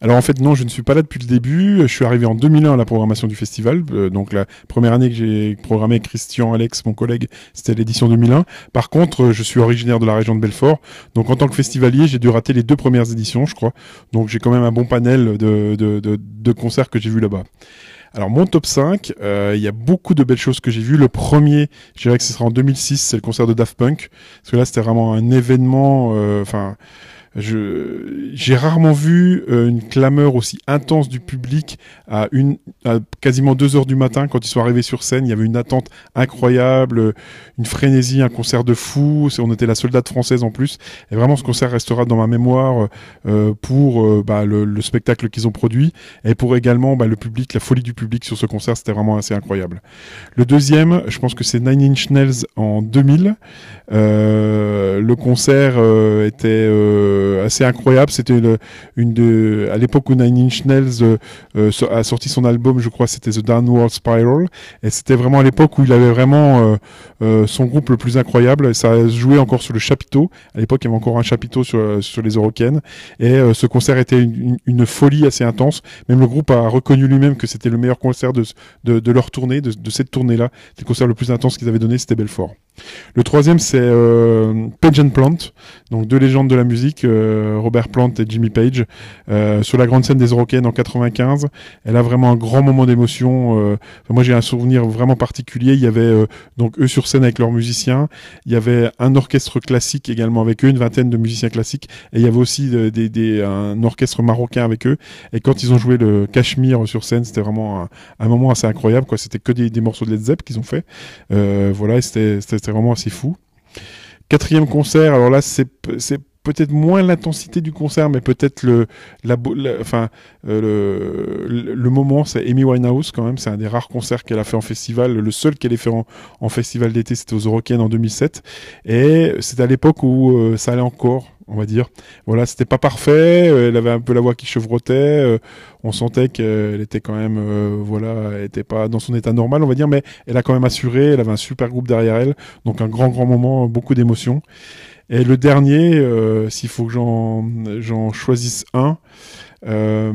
alors en fait non, je ne suis pas là depuis le début. Je suis arrivé en 2001 à la programmation du festival. Euh, donc la première année que j'ai programmé Christian Alex, mon collègue, c'était l'édition 2001. Par contre, je suis originaire de la région de Belfort. Donc en tant que festivalier, j'ai dû rater les deux premières éditions, je crois. Donc j'ai quand même un bon panel de, concerts que j'ai vus là-bas. Alors mon top 5, euh, il y a beaucoup de belles choses que j'ai vues. Le premier, je dirais que ce sera en 2006, c'est le concert de Daft Punk. Parce que là, c'était vraiment un événement. Euh, enfin je j'ai rarement vu euh, une clameur aussi intense du public à une à quasiment 2 heures du matin quand ils sont arrivés sur scène. Il y avait une attente incroyable, une frénésie, un concert de fou. On était la soldate française en plus. Et vraiment, ce concert restera dans ma mémoire euh, pour euh, bah, le, spectacle qu'ils ont produit et pour également bah, le public, la folie du public sur ce concert. C'était vraiment assez incroyable. Le deuxième, je pense que c'est Nine Inch Nails en 2000. le concert était euh, euh, assez incroyable. C'était une, de, à l'époque où Nine Inch Nails euh, euh, a sorti son album, je crois, c'était The Downward Spiral. Et c'était vraiment à l'époque où il avait vraiment son groupe le plus incroyable. Et ça jouait encore sur le chapiteau. À l'époque, il y avait encore un chapiteau sur, sur les Eurocaines. Et ce concert était une, folie assez intense. Même le groupe a reconnu lui-même que c'était le meilleur concert de, de, leur tournée, de, de cette tournée-là. C'était le concert le plus intense qu'ils avaient donné, c'était Belfort. Le troisième, c'est euh, Page and Plant, donc deux légendes de la musique, euh, Robert Plant et Jimmy Page, euh, sur la grande scène des Eurocaines en 95. Elle a vraiment un grand moment d'émotion. moi, j'ai un souvenir vraiment particulier. Il y avait donc eux sur scène avec leurs musiciens. Il y avait un orchestre classique également avec eux, une vingtaine de musiciens classiques, et il y avait aussi un orchestre marocain avec eux. Et quand ils ont joué le Cachemire sur scène, c'était vraiment un, moment assez incroyable. c'était que des, morceaux de Led Zeppelin qu'ils ont fait. voilà, c'était vraiment assez fou. Quatrième concert, alors là, c'est peut-être moins l'intensité du concert, mais peut-être le, la, enfin, euh, le, moment, c'est Amy Winehouse quand même. C'est un des rares concerts qu'elle a fait en festival. Le seul qu'elle ait fait en, festival d'été, c'était aux Eurocaines en 2007. Et c'est à l'époque où euh, ça allait encore on va dire. Voilà, c'était pas parfait. Euh, elle avait un peu la voix qui chevrotait. on sentait qu'elle était quand même, voilà, elle était pas dans son état normal, on va dire. Mais elle a quand même assuré. Elle avait un super groupe derrière elle. Donc un grand, grand moment, beaucoup d'émotions. Et le dernier, euh, s'il faut que j'en choisisse un, euh,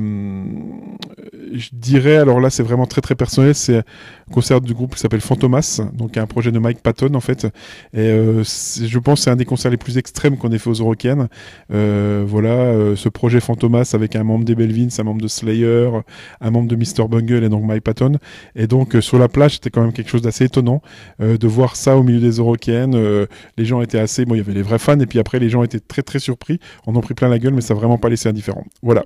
je dirais, alors là c'est vraiment très très personnel, c'est un concert du groupe qui s'appelle Fantomas, donc un projet de Mike Patton en fait. Et euh, je pense c'est un des concerts les plus extrêmes qu'on ait fait aux Eurocaines. Euh, voilà, ce projet Fantomas avec un membre des Belvins, un membre de Slayer, un membre de Mr. Bungle et donc Mike Patton. Et donc sur la plage c'était quand même quelque chose d'assez étonnant de voir ça au milieu des Eurocaines. les gens étaient assez, bon il y avait les vrais fans et puis après les gens étaient très très surpris, on en a pris plein la gueule mais ça n'a vraiment pas laissé indifférent. Voilà.